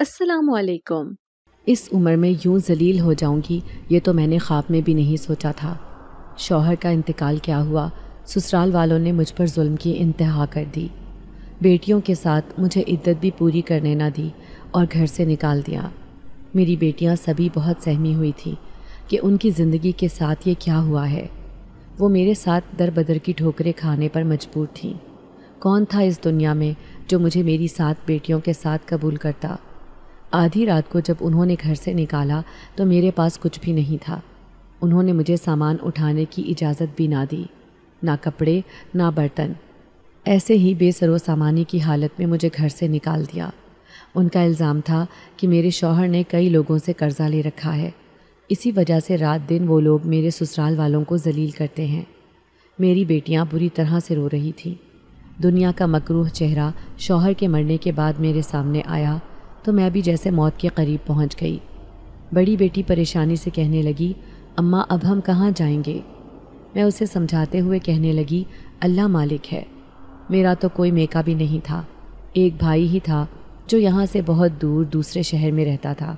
अस्सलाम वालेकुम इस उम्र में यूं जलील हो जाऊंगी ये तो मैंने ख्वाब में भी नहीं सोचा था शौहर का इंतकाल क्या हुआ ससुराल वालों ने मुझ पर जुल्म की इंतहा कर दी बेटियों के साथ मुझे इद्दत भी पूरी करने ना दी और घर से निकाल दिया मेरी बेटियां सभी बहुत सहमी हुई थी कि उनकी ज़िंदगी के साथ ये क्या हुआ है वो मेरे साथ दर बदर की ठोकरें खाने पर मजबूर थीं कौन था इस दुनिया में जो मुझे मेरी सात बेटियों के साथ कबूल करता आधी रात को जब उन्होंने घर से निकाला तो मेरे पास कुछ भी नहीं था उन्होंने मुझे सामान उठाने की इजाज़त भी ना दी ना कपड़े ना बर्तन ऐसे ही बेसरो सामानी की हालत में मुझे घर से निकाल दिया उनका इल्ज़ाम था कि मेरे शौहर ने कई लोगों से कर्ज़ा ले रखा है इसी वजह से रात दिन वो लोग मेरे ससुराल वालों को जलील करते हैं मेरी बेटियां बुरी तरह से रो रही थीं दुनिया का मकरूह चेहरा शौहर के मरने के बाद मेरे सामने आया तो मैं भी जैसे मौत के करीब पहुंच गई बड़ी बेटी परेशानी से कहने लगी अम्मा अब हम कहाँ जाएंगे मैं उसे समझाते हुए कहने लगी अल्लाह मालिक है मेरा तो कोई मेका भी नहीं था एक भाई ही था जो यहाँ से बहुत दूर दूसरे शहर में रहता था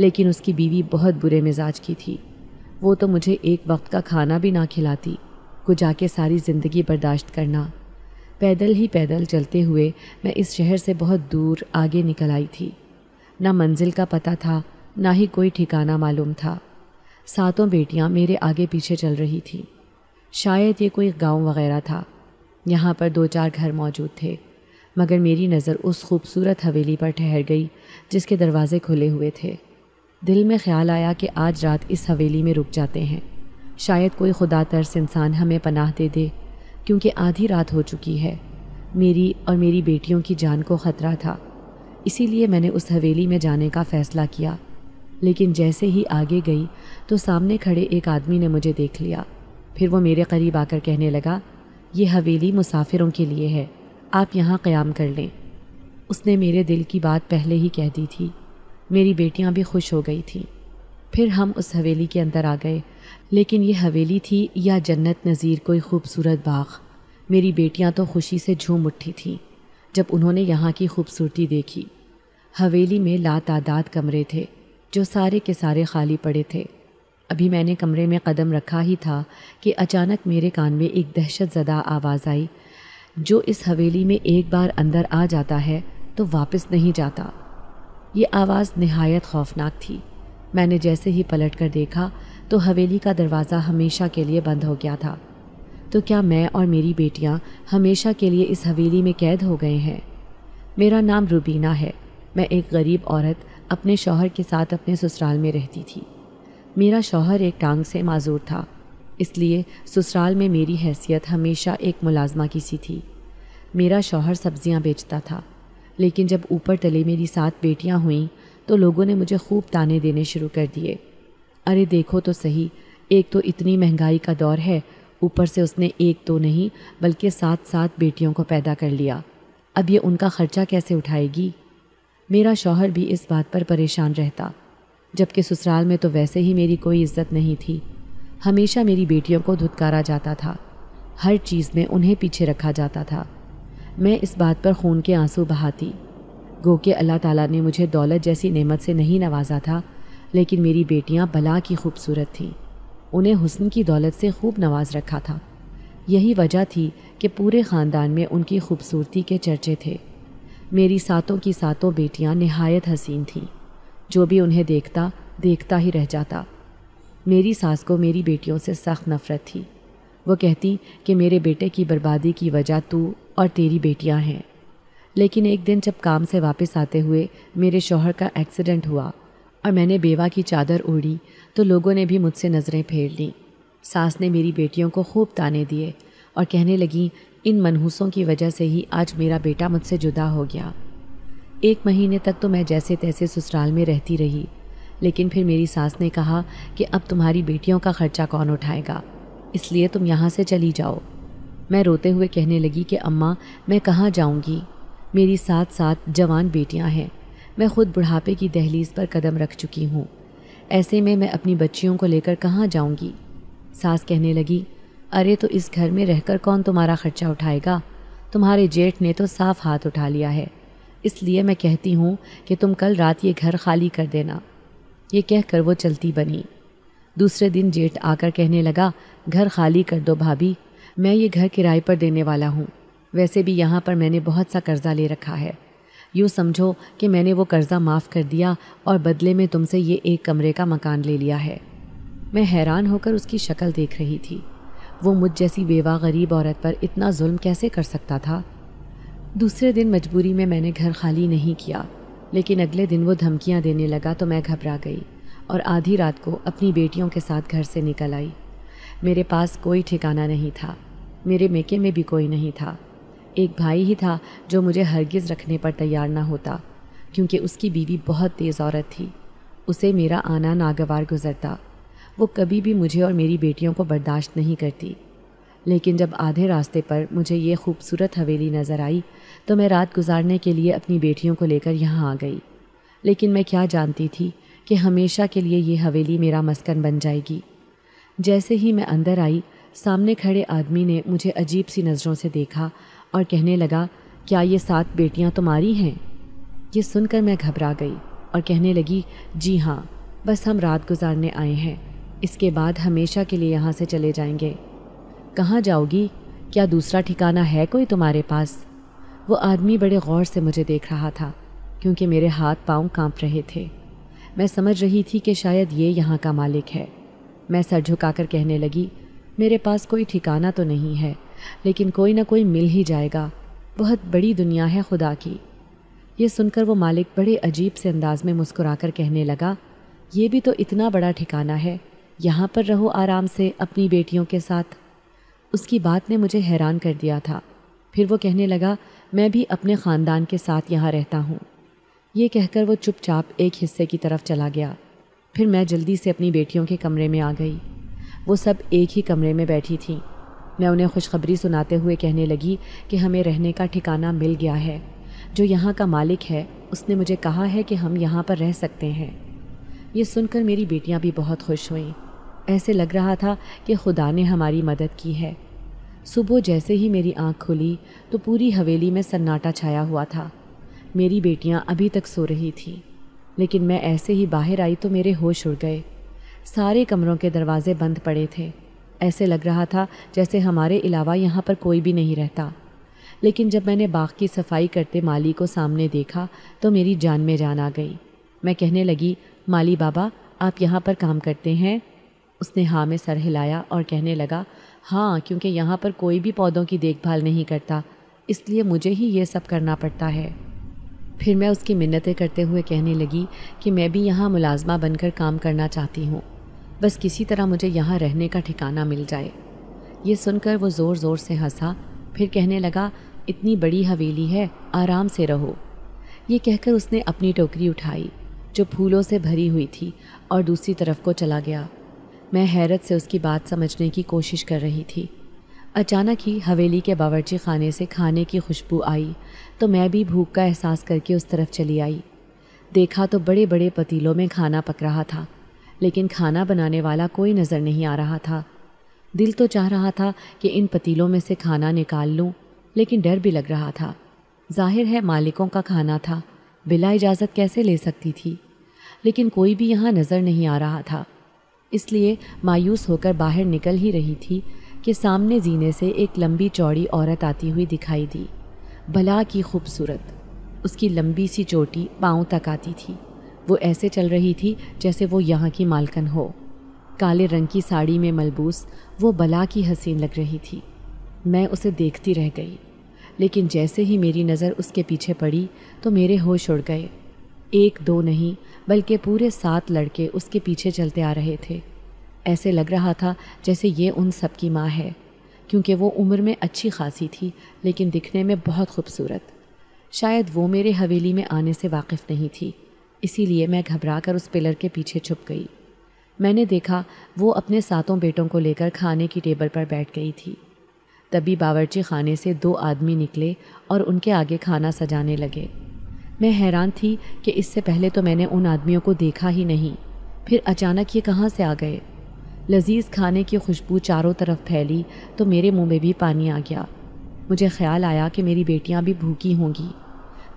लेकिन उसकी बीवी बहुत बुरे मिजाज की थी वो तो मुझे एक वक्त का खाना भी ना खिलाती को के सारी ज़िंदगी बर्दाश्त करना पैदल ही पैदल चलते हुए मैं इस शहर से बहुत दूर आगे निकल आई थी ना मंजिल का पता था ना ही कोई ठिकाना मालूम था सातों बेटियां मेरे आगे पीछे चल रही थीं शायद ये कोई गांव वगैरह था यहाँ पर दो चार घर मौजूद थे मगर मेरी नज़र उस खूबसूरत हवेली पर ठहर गई जिसके दरवाजे खुले हुए थे दिल में ख्याल आया कि आज रात इस हवेली में रुक जाते हैं शायद कोई खुदा तर्स इंसान हमें पनाह दे दे क्योंकि आधी रात हो चुकी है मेरी और मेरी बेटियों की जान को ख़तरा था इसीलिए मैंने उस हवेली में जाने का फ़ैसला किया लेकिन जैसे ही आगे गई तो सामने खड़े एक आदमी ने मुझे देख लिया फिर वो मेरे करीब आकर कहने लगा ये हवेली मुसाफिरों के लिए है आप यहाँ क़याम कर लें उसने मेरे दिल की बात पहले ही कह दी थी मेरी बेटियाँ भी खुश हो गई थीं फिर हम उस हवेली के अंदर आ गए लेकिन ये हवेली थी या जन्नत नज़ीर कोई खूबसूरत बाग मेरी बेटियां तो खुशी से झूम उठी थीं जब उन्होंने यहाँ की खूबसूरती देखी हवेली में लातादाद कमरे थे जो सारे के सारे खाली पड़े थे अभी मैंने कमरे में कदम रखा ही था कि अचानक मेरे कान में एक दहशत ज़दा आवाज़ आई जो इस हवेली में एक बार अंदर आ जाता है तो वापस नहीं जाता ये आवाज़ नहायत खौफनाक थी मैंने जैसे ही पलट कर देखा तो हवेली का दरवाज़ा हमेशा के लिए बंद हो गया था तो क्या मैं और मेरी बेटियां हमेशा के लिए इस हवेली में कैद हो गए हैं मेरा नाम रूबीना है मैं एक गरीब औरत अपने शौहर के साथ अपने ससुराल में रहती थी मेरा शौहर एक टांग से माजूर था इसलिए ससुराल में मेरी हैसियत हमेशा एक मुलाजमा की सी थी मेरा शौहर सब्जियां बेचता था लेकिन जब ऊपर तले मेरी सात बेटियां हुईं तो लोगों ने मुझे खूब ताने देने शुरू कर दिए अरे देखो तो सही एक तो इतनी महंगाई का दौर है ऊपर से उसने एक तो नहीं बल्कि सात सात बेटियों को पैदा कर लिया अब ये उनका ख़र्चा कैसे उठाएगी मेरा शौहर भी इस बात पर परेशान रहता जबकि ससुराल में तो वैसे ही मेरी कोई इज्जत नहीं थी हमेशा मेरी बेटियों को धुतकारा जाता था हर चीज़ में उन्हें पीछे रखा जाता था मैं इस बात पर खून के आंसू बहाती गो के अल्लाह ताला ने मुझे दौलत जैसी नेमत से नहीं नवाजा था लेकिन मेरी बेटियां भला की खूबसूरत थीं उन्हें हुसन की दौलत से खूब नवाज रखा था यही वजह थी कि पूरे ख़ानदान में उनकी खूबसूरती के चर्चे थे मेरी सातों की सातों बेटियां नहायत हसीन थीं जो भी उन्हें देखता देखता ही रह जाता मेरी सास को मेरी बेटियों से सख्त नफ़रत थी वो कहती कि मेरे बेटे की बर्बादी की वजह तू और तेरी बेटियां हैं लेकिन एक दिन जब काम से वापस आते हुए मेरे शोहर का एक्सीडेंट हुआ और मैंने बेवा की चादर ओढ़ी तो लोगों ने भी मुझसे नज़रें फेर लीं सास ने मेरी बेटियों को खूब ताने दिए और कहने लगी इन मनहूसों की वजह से ही आज मेरा बेटा मुझसे जुदा हो गया एक महीने तक तो मैं जैसे तैसे ससुराल में रहती रही लेकिन फिर मेरी सास ने कहा कि अब तुम्हारी बेटियों का खर्चा कौन उठाएगा इसलिए तुम यहाँ से चली जाओ मैं रोते हुए कहने लगी कि अम्मा मैं कहाँ जाऊँगी मेरी साथ साथ जवान बेटियाँ हैं मैं खुद बुढ़ापे की दहलीज पर कदम रख चुकी हूँ ऐसे में मैं अपनी बच्चियों को लेकर कहाँ जाऊँगी सास कहने लगी अरे तो इस घर में रहकर कौन तुम्हारा खर्चा उठाएगा तुम्हारे जेठ ने तो साफ हाथ उठा लिया है इसलिए मैं कहती हूँ कि तुम कल रात ये घर खाली कर देना ये कहकर वो चलती बनी दूसरे दिन जेठ आकर कहने लगा घर खाली कर दो भाभी मैं ये घर किराए पर देने वाला हूँ वैसे भी यहाँ पर मैंने बहुत सा कर्ज़ा ले रखा है यूँ समझो कि मैंने वो कर्ज़ा माफ़ कर दिया और बदले में तुमसे ये एक कमरे का मकान ले लिया है मैं हैरान होकर उसकी शक्ल देख रही थी वो मुझ जैसी बेवा गरीब औरत पर इतना जुल्म कैसे कर सकता था दूसरे दिन मजबूरी में मैंने घर खाली नहीं किया लेकिन अगले दिन वो धमकियाँ देने लगा तो मैं घबरा गई और आधी रात को अपनी बेटियों के साथ घर से निकल आई मेरे पास कोई ठिकाना नहीं था मेरे मेके में भी कोई नहीं था एक भाई ही था जो मुझे हरगिज़ रखने पर तैयार ना होता क्योंकि उसकी बीवी बहुत तेज़ औरत थी उसे मेरा आना नागवार गुजरता वो कभी भी मुझे और मेरी बेटियों को बर्दाश्त नहीं करती लेकिन जब आधे रास्ते पर मुझे ये खूबसूरत हवेली नज़र आई तो मैं रात गुजारने के लिए अपनी बेटियों को लेकर यहाँ आ गई लेकिन मैं क्या जानती थी कि हमेशा के लिए ये हवेली मेरा मस्कन बन जाएगी जैसे ही मैं अंदर आई सामने खड़े आदमी ने मुझे अजीब सी नज़रों से देखा और कहने लगा क्या ये सात बेटियां तुम्हारी हैं ये सुनकर मैं घबरा गई और कहने लगी जी हाँ बस हम रात गुजारने आए हैं इसके बाद हमेशा के लिए यहाँ से चले जाएंगे कहाँ जाओगी क्या दूसरा ठिकाना है कोई तुम्हारे पास वो आदमी बड़े गौर से मुझे देख रहा था क्योंकि मेरे हाथ पाँव कांप रहे थे मैं समझ रही थी कि शायद ये यहाँ का मालिक है मैं सर झुकाकर कहने लगी मेरे पास कोई ठिकाना तो नहीं है लेकिन कोई ना कोई मिल ही जाएगा बहुत बड़ी दुनिया है खुदा की यह सुनकर वो मालिक बड़े अजीब से अंदाज में मुस्कुरा कर कहने लगा ये भी तो इतना बड़ा ठिकाना है यहाँ पर रहो आराम से अपनी बेटियों के साथ उसकी बात ने मुझे हैरान कर दिया था फिर वो कहने लगा मैं भी अपने ख़ानदान के साथ यहाँ रहता हूँ ये कहकर वो चुपचाप एक हिस्से की तरफ चला गया फिर मैं जल्दी से अपनी बेटियों के कमरे में आ गई वो सब एक ही कमरे में बैठी थीं मैं उन्हें खुशखबरी सुनाते हुए कहने लगी कि हमें रहने का ठिकाना मिल गया है जो यहाँ का मालिक है उसने मुझे कहा है कि हम यहाँ पर रह सकते हैं ये सुनकर मेरी बेटियाँ भी बहुत खुश हुईं ऐसे लग रहा था कि खुदा ने हमारी मदद की है सुबह जैसे ही मेरी आंख खुली तो पूरी हवेली में सन्नाटा छाया हुआ था मेरी बेटियाँ अभी तक सो रही थीं लेकिन मैं ऐसे ही बाहर आई तो मेरे होश उड़ गए सारे कमरों के दरवाजे बंद पड़े थे ऐसे लग रहा था जैसे हमारे अलावा यहाँ पर कोई भी नहीं रहता लेकिन जब मैंने बाग की सफाई करते माली को सामने देखा तो मेरी जान में जान आ गई मैं कहने लगी माली बाबा आप यहाँ पर काम करते हैं उसने हाँ में सर हिलाया और कहने लगा हाँ क्योंकि यहाँ पर कोई भी पौधों की देखभाल नहीं करता इसलिए मुझे ही ये सब करना पड़ता है फिर मैं उसकी मिन्नतें करते हुए कहने लगी कि मैं भी यहाँ मुलाजमा बनकर काम करना चाहती हूँ बस किसी तरह मुझे यहाँ रहने का ठिकाना मिल जाए ये सुनकर वो ज़ोर ज़ोर से हंसा फिर कहने लगा इतनी बड़ी हवेली है आराम से रहो ये कहकर उसने अपनी टोकरी उठाई जो फूलों से भरी हुई थी और दूसरी तरफ को चला गया मैं हैरत से उसकी बात समझने की कोशिश कर रही थी अचानक ही हवेली के बावर्ची खाने से खाने की खुशबू आई तो मैं भी भूख का एहसास करके उस तरफ चली आई देखा तो बड़े बड़े पतीलों में खाना पक रहा था लेकिन खाना बनाने वाला कोई नज़र नहीं आ रहा था दिल तो चाह रहा था कि इन पतीलों में से खाना निकाल लूँ लेकिन डर भी लग रहा था जाहिर है मालिकों का खाना था बिला इजाज़त कैसे ले सकती थी लेकिन कोई भी यहाँ नज़र नहीं आ रहा था इसलिए मायूस होकर बाहर निकल ही रही थी कि सामने जीने से एक लंबी चौड़ी औरत आती हुई दिखाई दी भला की खूबसूरत उसकी लंबी सी चोटी पाँव तक आती थी वो ऐसे चल रही थी जैसे वो यहाँ की मालकन हो काले रंग की साड़ी में मलबूस वो बला की हसीन लग रही थी मैं उसे देखती रह गई लेकिन जैसे ही मेरी नज़र उसके पीछे पड़ी तो मेरे होश उड़ गए एक दो नहीं बल्कि पूरे सात लड़के उसके पीछे चलते आ रहे थे ऐसे लग रहा था जैसे ये उन सब की माँ है क्योंकि वो उम्र में अच्छी खासी थी लेकिन दिखने में बहुत खूबसूरत शायद वो मेरे हवेली में आने से वाकिफ़ नहीं थी इसीलिए मैं घबरा कर उस पिलर के पीछे छुप गई मैंने देखा वो अपने सातों बेटों को लेकर खाने की टेबल पर बैठ गई थी तभी बावर्ची खाने से दो आदमी निकले और उनके आगे खाना सजाने लगे मैं हैरान थी कि इससे पहले तो मैंने उन आदमियों को देखा ही नहीं फिर अचानक ये कहाँ से आ गए लजीज खाने की खुशबू चारों तरफ फैली तो मेरे मुंह में भी पानी आ गया मुझे ख्याल आया कि मेरी बेटियाँ भी भूखी होंगी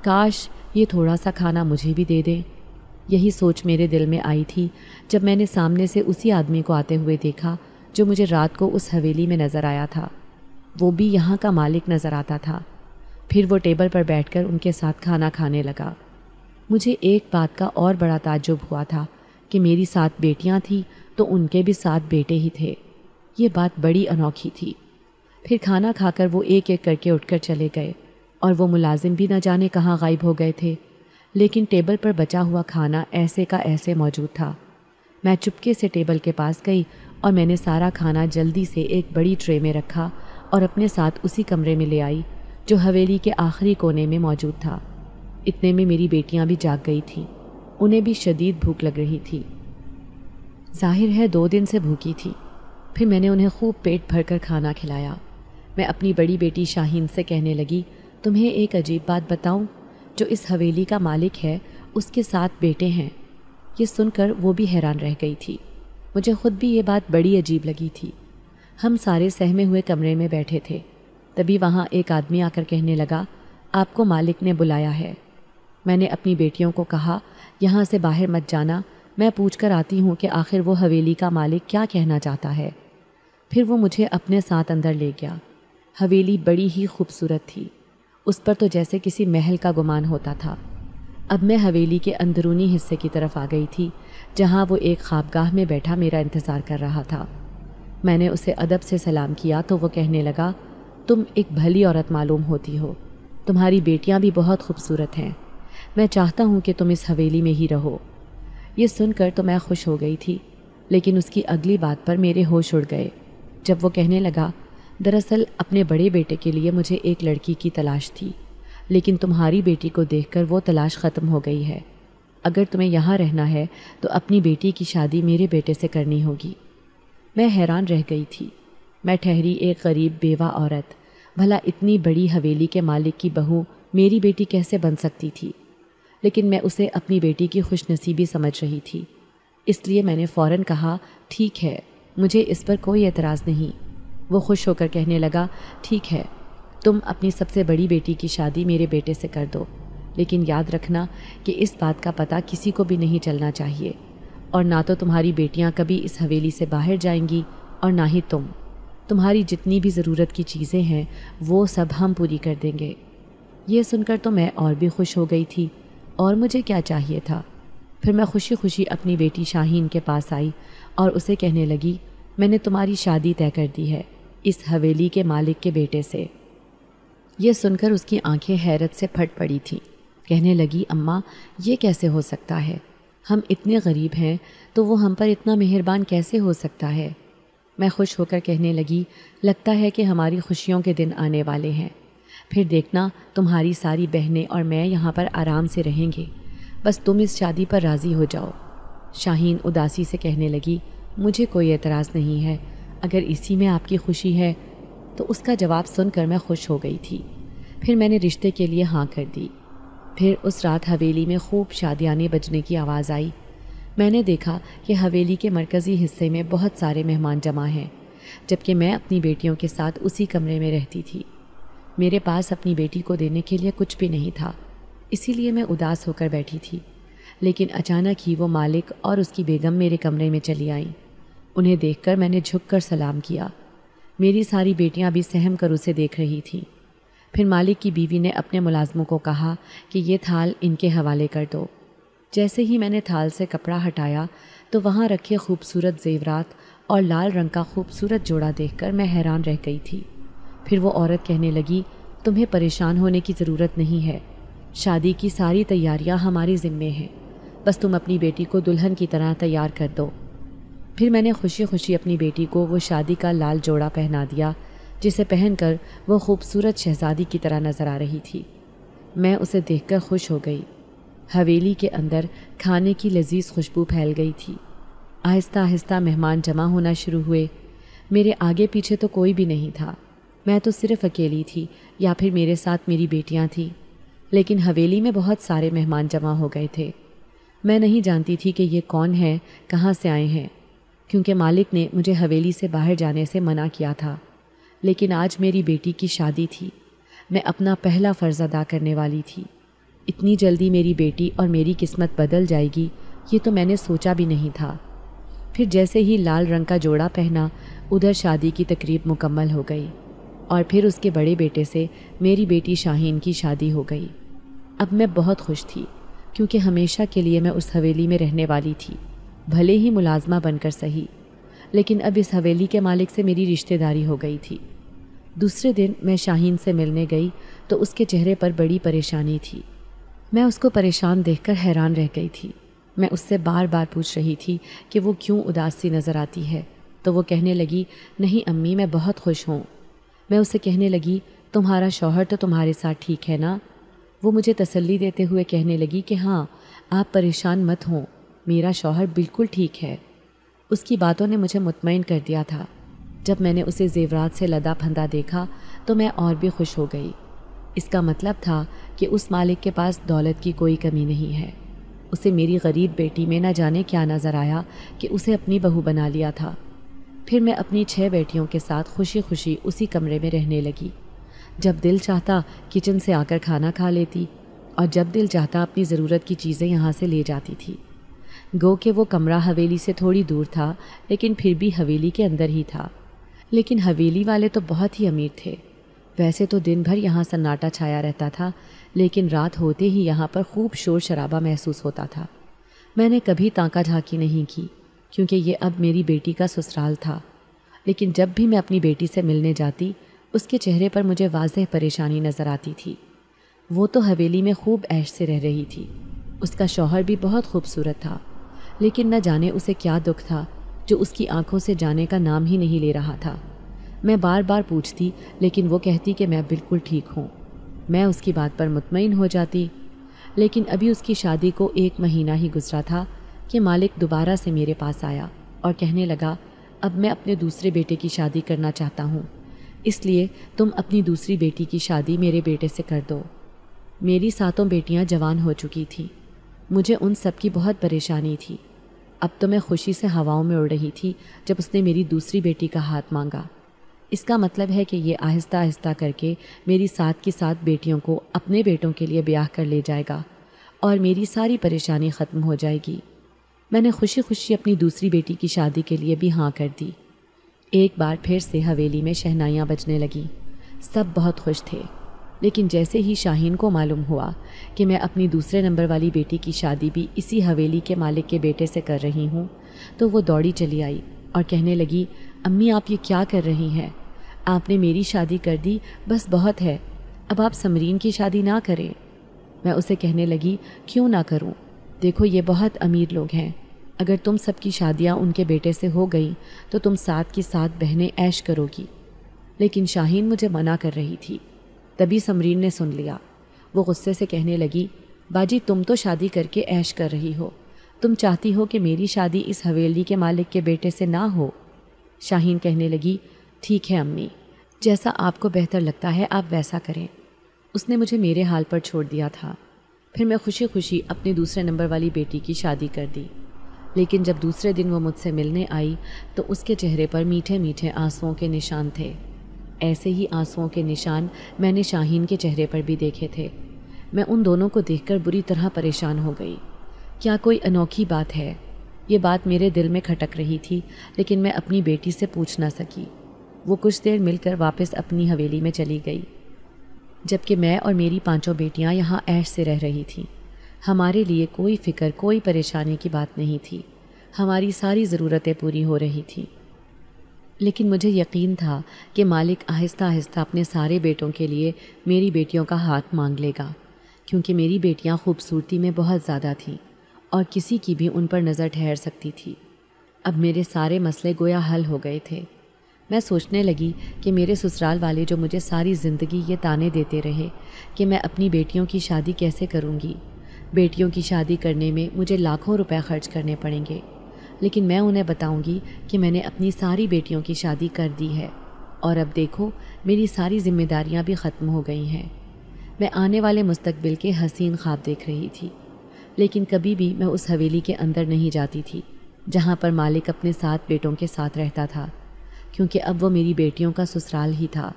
काश ये थोड़ा सा खाना मुझे भी दे दें यही सोच मेरे दिल में आई थी जब मैंने सामने से उसी आदमी को आते हुए देखा जो मुझे रात को उस हवेली में नज़र आया था वो भी यहाँ का मालिक नज़र आता था फिर वो टेबल पर बैठकर उनके साथ खाना खाने लगा मुझे एक बात का और बड़ा ताजुब हुआ था कि मेरी सात बेटियाँ थीं तो उनके भी सात बेटे ही थे ये बात बड़ी अनोखी थी फिर खाना खाकर वो एक एक करके उठकर चले गए और वो मुलाजिम भी न जाने कहाँ गायब हो गए थे लेकिन टेबल पर बचा हुआ खाना ऐसे का ऐसे मौजूद था मैं चुपके से टेबल के पास गई और मैंने सारा खाना जल्दी से एक बड़ी ट्रे में रखा और अपने साथ उसी कमरे में ले आई जो हवेली के आखिरी कोने में मौजूद था इतने में मेरी बेटियां भी जाग गई थीं उन्हें भी शदीद भूख लग रही थी जाहिर है दो दिन से भूखी थी फिर मैंने उन्हें खूब पेट भर कर खाना खिलाया मैं अपनी बड़ी बेटी शाहीन से कहने लगी तुम्हें एक अजीब बात बताऊं जो इस हवेली का मालिक है उसके साथ बेटे हैं ये सुनकर वो भी हैरान रह गई थी मुझे खुद भी ये बात बड़ी अजीब लगी थी हम सारे सहमे हुए कमरे में बैठे थे तभी वहाँ एक आदमी आकर कहने लगा आपको मालिक ने बुलाया है मैंने अपनी बेटियों को कहा यहाँ से बाहर मत जाना मैं पूछ कर आती हूँ कि आखिर वो हवेली का मालिक क्या कहना चाहता है फिर वो मुझे अपने साथ अंदर ले गया हवेली बड़ी ही खूबसूरत थी उस पर तो जैसे किसी महल का गुमान होता था अब मैं हवेली के अंदरूनी हिस्से की तरफ आ गई थी जहाँ वो एक ख्वाबगाह में बैठा मेरा इंतज़ार कर रहा था मैंने उसे अदब से सलाम किया तो वो कहने लगा तुम एक भली औरत मालूम होती हो तुम्हारी बेटियाँ भी बहुत खूबसूरत हैं मैं चाहता हूँ कि तुम इस हवेली में ही रहो ये सुनकर तो मैं खुश हो गई थी लेकिन उसकी अगली बात पर मेरे होश उड़ गए जब वो कहने लगा दरअसल अपने बड़े बेटे के लिए मुझे एक लड़की की तलाश थी लेकिन तुम्हारी बेटी को देखकर वो तलाश ख़त्म हो गई है अगर तुम्हें यहाँ रहना है तो अपनी बेटी की शादी मेरे बेटे से करनी होगी मैं हैरान रह गई थी मैं ठहरी एक गरीब बेवा औरत भला इतनी बड़ी हवेली के मालिक की बहू मेरी बेटी कैसे बन सकती थी लेकिन मैं उसे अपनी बेटी की खुशनसीबी समझ रही थी इसलिए मैंने फ़ौर कहा ठीक है मुझे इस पर कोई एतराज़ नहीं वो खुश होकर कहने लगा ठीक है तुम अपनी सबसे बड़ी बेटी की शादी मेरे बेटे से कर दो लेकिन याद रखना कि इस बात का पता किसी को भी नहीं चलना चाहिए और ना तो तुम्हारी बेटियां कभी इस हवेली से बाहर जाएंगी और ना ही तुम तुम्हारी जितनी भी ज़रूरत की चीज़ें हैं वो सब हम पूरी कर देंगे ये सुनकर तो मैं और भी खुश हो गई थी और मुझे क्या चाहिए था फिर मैं खुशी खुशी अपनी बेटी शाहीन के पास आई और उसे कहने लगी मैंने तुम्हारी शादी तय कर दी है इस हवेली के मालिक के बेटे से यह सुनकर उसकी आंखें हैरत से फट पड़ी थीं कहने लगी अम्मा ये कैसे हो सकता है हम इतने गरीब हैं तो वो हम पर इतना मेहरबान कैसे हो सकता है मैं खुश होकर कहने लगी लगता है कि हमारी खुशियों के दिन आने वाले हैं फिर देखना तुम्हारी सारी बहनें और मैं यहाँ पर आराम से रहेंगे बस तुम इस शादी पर राज़ी हो जाओ शाहीन उदासी से कहने लगी मुझे कोई एतराज़ नहीं है अगर इसी में आपकी खुशी है तो उसका जवाब सुनकर मैं खुश हो गई थी फिर मैंने रिश्ते के लिए हाँ कर दी फिर उस रात हवेली में खूब शादियाने बजने की आवाज़ आई मैंने देखा कि हवेली के मरकज़ी हिस्से में बहुत सारे मेहमान जमा हैं जबकि मैं अपनी बेटियों के साथ उसी कमरे में रहती थी मेरे पास अपनी बेटी को देने के लिए कुछ भी नहीं था इसीलिए मैं उदास होकर बैठी थी लेकिन अचानक ही वो मालिक और उसकी बेगम मेरे कमरे में चली आईं उन्हें देखकर मैंने झुककर सलाम किया मेरी सारी बेटियां भी सहम कर उसे देख रही थीं फिर मालिक की बीवी ने अपने मुलाजमों को कहा कि ये थाल इनके हवाले कर दो जैसे ही मैंने थाल से कपड़ा हटाया तो वहाँ रखे खूबसूरत जेवरात और लाल रंग का खूबसूरत जोड़ा देखकर मैं हैरान रह गई थी फिर वो औरत कहने लगी तुम्हें परेशान होने की ज़रूरत नहीं है शादी की सारी तैयारियां हमारे ज़िम्मे हैं बस तुम अपनी बेटी को दुल्हन की तरह तैयार कर दो फिर मैंने खुशी खुशी अपनी बेटी को वो शादी का लाल जोड़ा पहना दिया जिसे पहनकर वो खूबसूरत शहजादी की तरह नज़र आ रही थी मैं उसे देखकर खुश हो गई हवेली के अंदर खाने की लजीज खुशबू फैल गई थी आहिस्ता आहिस्ता मेहमान जमा होना शुरू हुए मेरे आगे पीछे तो कोई भी नहीं था मैं तो सिर्फ अकेली थी या फिर मेरे साथ मेरी बेटियां थीं लेकिन हवेली में बहुत सारे मेहमान जमा हो गए थे मैं नहीं जानती थी कि ये कौन है कहाँ से आए हैं क्योंकि मालिक ने मुझे हवेली से बाहर जाने से मना किया था लेकिन आज मेरी बेटी की शादी थी मैं अपना पहला फ़र्ज़ अदा करने वाली थी इतनी जल्दी मेरी बेटी और मेरी किस्मत बदल जाएगी ये तो मैंने सोचा भी नहीं था फिर जैसे ही लाल रंग का जोड़ा पहना उधर शादी की तकरीब मुकम्मल हो गई और फिर उसके बड़े बेटे से मेरी बेटी शाहीन की शादी हो गई अब मैं बहुत खुश थी क्योंकि हमेशा के लिए मैं उस हवेली में रहने वाली थी भले ही मुलाजमा बनकर सही लेकिन अब इस हवेली के मालिक से मेरी रिश्तेदारी हो गई थी दूसरे दिन मैं शाहीन से मिलने गई तो उसके चेहरे पर बड़ी परेशानी थी मैं उसको परेशान देखकर हैरान रह गई थी मैं उससे बार बार पूछ रही थी कि वो क्यों उदासी नज़र आती है तो वो कहने लगी नहीं अम्मी मैं बहुत खुश हूँ मैं उसे कहने लगी तुम्हारा शौहर तो तुम्हारे साथ ठीक है ना वो मुझे तसल्ली देते हुए कहने लगी कि हाँ आप परेशान मत हों मेरा शौहर बिल्कुल ठीक है उसकी बातों ने मुझे मुतमिन कर दिया था जब मैंने उसे जेवरात से लदा फंदा देखा तो मैं और भी खुश हो गई इसका मतलब था कि उस मालिक के पास दौलत की कोई कमी नहीं है उसे मेरी गरीब बेटी में न जाने क्या नज़र आया कि उसे अपनी बहू बना लिया था फिर मैं अपनी छः बेटियों के साथ खुशी खुशी उसी कमरे में रहने लगी जब दिल चाहता किचन से आकर खाना खा लेती और जब दिल चाहता अपनी ज़रूरत की चीज़ें यहाँ से ले जाती थी गो के वो कमरा हवेली से थोड़ी दूर था लेकिन फिर भी हवेली के अंदर ही था लेकिन हवेली वाले तो बहुत ही अमीर थे वैसे तो दिन भर यहाँ सन्नाटा छाया रहता था लेकिन रात होते ही यहाँ पर खूब शोर शराबा महसूस होता था मैंने कभी ताका झाँकी नहीं की क्योंकि ये अब मेरी बेटी का ससुराल था लेकिन जब भी मैं अपनी बेटी से मिलने जाती उसके चेहरे पर मुझे वाजह परेशानी नज़र आती थी वो तो हवेली में खूब ऐश से रह रही थी उसका शौहर भी बहुत खूबसूरत था लेकिन न जाने उसे क्या दुख था जो उसकी आंखों से जाने का नाम ही नहीं ले रहा था मैं बार बार पूछती लेकिन वो कहती कि मैं बिल्कुल ठीक हूँ मैं उसकी बात पर मुतमिन हो जाती लेकिन अभी उसकी शादी को एक महीना ही गुजरा था कि मालिक दोबारा से मेरे पास आया और कहने लगा अब मैं अपने दूसरे बेटे की शादी करना चाहता हूँ इसलिए तुम अपनी दूसरी बेटी की शादी मेरे बेटे से कर दो मेरी सातों बेटियाँ जवान हो चुकी थीं मुझे उन सब की बहुत परेशानी थी अब तो मैं खुशी से हवाओं में उड़ रही थी जब उसने मेरी दूसरी बेटी का हाथ मांगा इसका मतलब है कि ये आहिस्ता आहिस्ता करके मेरी साथ की साथ बेटियों को अपने बेटों के लिए ब्याह कर ले जाएगा और मेरी सारी परेशानी ख़त्म हो जाएगी मैंने खुशी खुशी अपनी दूसरी बेटी की शादी के लिए भी हाँ कर दी एक बार फिर से हवेली में शहनाइयाँ बजने लगीं सब बहुत खुश थे लेकिन जैसे ही शाहीन को मालूम हुआ कि मैं अपनी दूसरे नंबर वाली बेटी की शादी भी इसी हवेली के मालिक के बेटे से कर रही हूँ तो वो दौड़ी चली आई और कहने लगी अम्मी आप ये क्या कर रही हैं आपने मेरी शादी कर दी बस बहुत है अब आप समरीन की शादी ना करें मैं उसे कहने लगी क्यों ना करूं? देखो ये बहुत अमीर लोग हैं अगर तुम सबकी शादियां उनके बेटे से हो गई तो तुम साथ की साथ बहनें ऐश करोगी लेकिन शाहीन मुझे मना कर रही थी तभी समरीन ने सुन लिया वो गुस्से से कहने लगी बाजी तुम तो शादी करके ऐश कर रही हो तुम चाहती हो कि मेरी शादी इस हवेली के मालिक के बेटे से ना हो शाहीन कहने लगी ठीक है अम्मी जैसा आपको बेहतर लगता है आप वैसा करें उसने मुझे मेरे हाल पर छोड़ दिया था फिर मैं खुशी खुशी अपनी दूसरे नंबर वाली बेटी की शादी कर दी लेकिन जब दूसरे दिन वो मुझसे मिलने आई तो उसके चेहरे पर मीठे मीठे आंसुओं के निशान थे ऐसे ही आंसुओं के निशान मैंने शाहीन के चेहरे पर भी देखे थे मैं उन दोनों को देखकर बुरी तरह परेशान हो गई क्या कोई अनोखी बात है ये बात मेरे दिल में खटक रही थी लेकिन मैं अपनी बेटी से पूछ ना सकी वो कुछ देर मिलकर वापस अपनी हवेली में चली गई जबकि मैं और मेरी पांचों बेटियां यहाँ ऐश से रह रही थीं हमारे लिए कोई फ़िक्र कोई परेशानी की बात नहीं थी हमारी सारी ज़रूरतें पूरी हो रही थीं लेकिन मुझे यकीन था कि मालिक आहिस्ता आहिस्ता अपने सारे बेटों के लिए मेरी बेटियों का हाथ मांग लेगा क्योंकि मेरी बेटियां खूबसूरती में बहुत ज़्यादा थीं और किसी की भी उन पर नज़र ठहर सकती थी अब मेरे सारे मसले गोया हल हो गए थे मैं सोचने लगी कि मेरे ससुराल वाले जो मुझे सारी ज़िंदगी ये ताने देते रहे कि मैं अपनी बेटियों की शादी कैसे करूँगी बेटियों की शादी करने में मुझे लाखों रुपए खर्च करने पड़ेंगे लेकिन मैं उन्हें बताऊंगी कि मैंने अपनी सारी बेटियों की शादी कर दी है और अब देखो मेरी सारी जिम्मेदारियां भी ख़त्म हो गई हैं मैं आने वाले मुस्तकबिल के हसीन ख्वाब देख रही थी लेकिन कभी भी मैं उस हवेली के अंदर नहीं जाती थी जहाँ पर मालिक अपने सात बेटों के साथ रहता था क्योंकि अब वो मेरी बेटियों का ससुराल ही था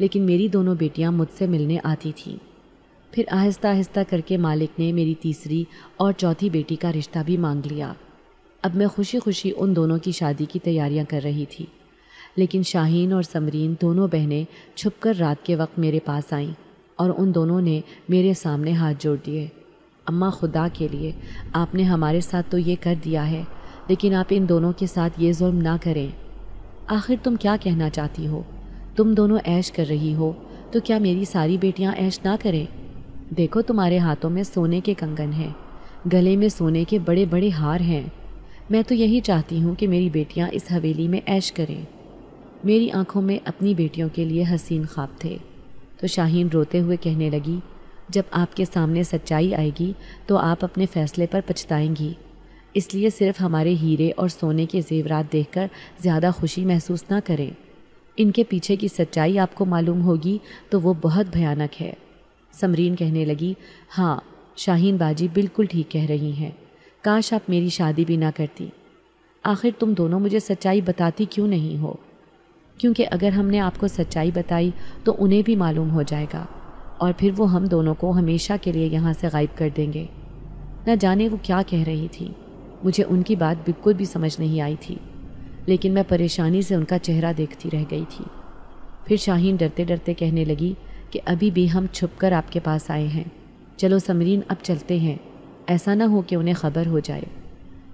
लेकिन मेरी दोनों बेटियाँ मुझसे मिलने आती थीं फिर आहिस्ता आहिस्ता करके मालिक ने मेरी तीसरी और चौथी बेटी का रिश्ता भी मांग लिया अब मैं खुशी खुशी उन दोनों की शादी की तैयारियां कर रही थी लेकिन शाहीन और समरीन दोनों बहनें छुपकर रात के वक्त मेरे पास आईं और उन दोनों ने मेरे सामने हाथ जोड़ दिए अम्मा खुदा के लिए आपने हमारे साथ तो ये कर दिया है लेकिन आप इन दोनों के साथ ये जुल्म ना करें आखिर तुम क्या कहना चाहती हो तुम दोनों ऐश कर रही हो तो क्या मेरी सारी बेटियां ऐश ना करें देखो तुम्हारे हाथों में सोने के कंगन हैं गले में सोने के बड़े बड़े हार हैं मैं तो यही चाहती हूँ कि मेरी बेटियाँ इस हवेली में ऐश करें मेरी आंखों में अपनी बेटियों के लिए हसीन ख्वाब थे तो शाहीन रोते हुए कहने लगी जब आपके सामने सच्चाई आएगी तो आप अपने फ़ैसले पर पछताएंगी इसलिए सिर्फ हमारे हीरे और सोने के जेवरात देखकर ज़्यादा खुशी महसूस ना करें इनके पीछे की सच्चाई आपको मालूम होगी तो वो बहुत भयानक है समरीन कहने लगी हाँ शाहीन बाजी बिल्कुल ठीक कह रही हैं काश आप मेरी शादी भी ना करती आखिर तुम दोनों मुझे सच्चाई बताती क्यों नहीं हो क्योंकि अगर हमने आपको सच्चाई बताई तो उन्हें भी मालूम हो जाएगा और फिर वो हम दोनों को हमेशा के लिए यहाँ से गायब कर देंगे न जाने वो क्या कह रही थी मुझे उनकी बात बिल्कुल भी समझ नहीं आई थी लेकिन मैं परेशानी से उनका चेहरा देखती रह गई थी फिर शाहीन डरते डरते कहने लगी कि अभी भी हम छुप कर आपके पास आए हैं चलो समरीन अब चलते हैं ऐसा ना हो कि उन्हें खबर हो जाए